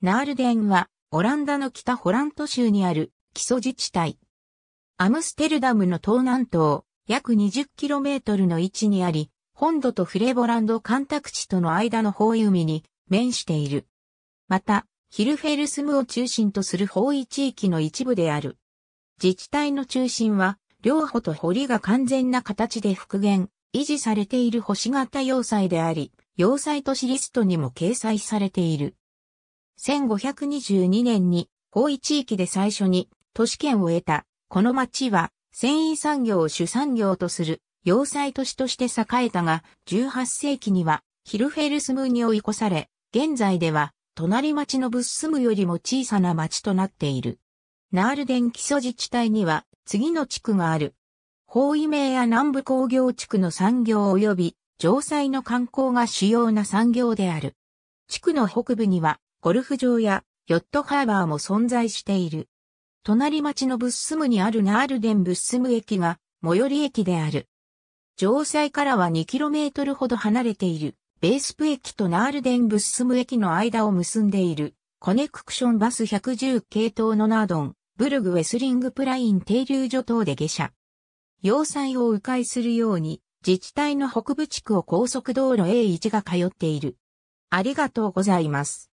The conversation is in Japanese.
ナールデンは、オランダの北ホラント州にある基礎自治体。アムステルダムの東南東、約 20km の位置にあり、本土とフレボランド干拓地との間の方海に面している。また、ヒルフェルスムを中心とする方位地域の一部である。自治体の中心は、両方と堀が完全な形で復元、維持されている星型要塞であり、要塞都市リストにも掲載されている。1522年に、方位地域で最初に都市圏を得た、この町は、繊維産業を主産業とする、要塞都市として栄えたが、18世紀には、ヒルフェルスムに追い越され、現在では、隣町のブッスムよりも小さな町となっている。ナールデン基礎自治体には、次の地区がある。包囲名や南部工業地区の産業及び、城塞の観光が主要な産業である。地区の北部には、ゴルフ場やヨットハーバーも存在している。隣町のブッスムにあるナールデンブッスム駅が最寄り駅である。城西からは 2km ほど離れているベースプ駅とナールデンブッスム駅の間を結んでいるコネクションバス110系統のナードン、ブルグウェスリングプライン停留所等で下車。要塞を迂回するように自治体の北部地区を高速道路 A1 が通っている。ありがとうございます。